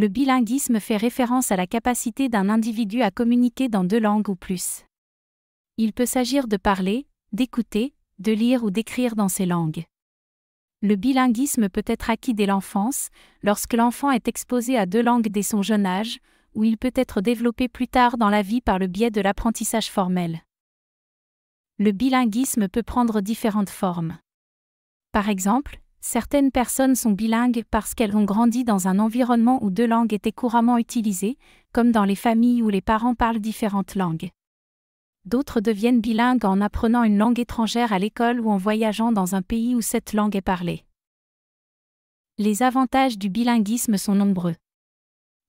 Le bilinguisme fait référence à la capacité d'un individu à communiquer dans deux langues ou plus. Il peut s'agir de parler, d'écouter, de lire ou d'écrire dans ces langues. Le bilinguisme peut être acquis dès l'enfance, lorsque l'enfant est exposé à deux langues dès son jeune âge, ou il peut être développé plus tard dans la vie par le biais de l'apprentissage formel. Le bilinguisme peut prendre différentes formes. Par exemple, Certaines personnes sont bilingues parce qu'elles ont grandi dans un environnement où deux langues étaient couramment utilisées, comme dans les familles où les parents parlent différentes langues. D'autres deviennent bilingues en apprenant une langue étrangère à l'école ou en voyageant dans un pays où cette langue est parlée. Les avantages du bilinguisme sont nombreux.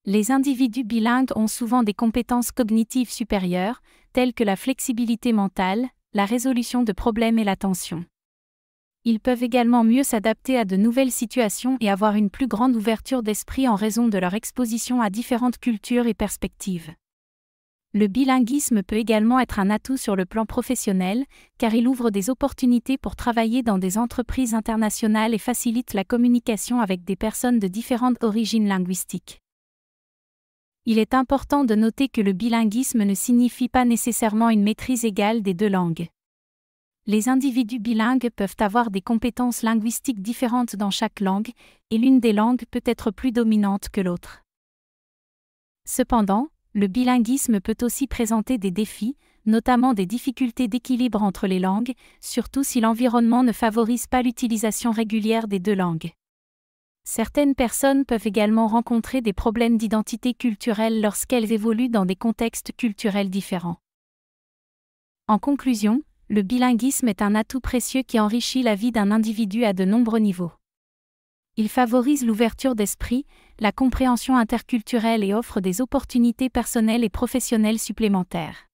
Les individus bilingues ont souvent des compétences cognitives supérieures, telles que la flexibilité mentale, la résolution de problèmes et l'attention ils peuvent également mieux s'adapter à de nouvelles situations et avoir une plus grande ouverture d'esprit en raison de leur exposition à différentes cultures et perspectives. Le bilinguisme peut également être un atout sur le plan professionnel, car il ouvre des opportunités pour travailler dans des entreprises internationales et facilite la communication avec des personnes de différentes origines linguistiques. Il est important de noter que le bilinguisme ne signifie pas nécessairement une maîtrise égale des deux langues les individus bilingues peuvent avoir des compétences linguistiques différentes dans chaque langue, et l'une des langues peut être plus dominante que l'autre. Cependant, le bilinguisme peut aussi présenter des défis, notamment des difficultés d'équilibre entre les langues, surtout si l'environnement ne favorise pas l'utilisation régulière des deux langues. Certaines personnes peuvent également rencontrer des problèmes d'identité culturelle lorsqu'elles évoluent dans des contextes culturels différents. En conclusion, le bilinguisme est un atout précieux qui enrichit la vie d'un individu à de nombreux niveaux. Il favorise l'ouverture d'esprit, la compréhension interculturelle et offre des opportunités personnelles et professionnelles supplémentaires.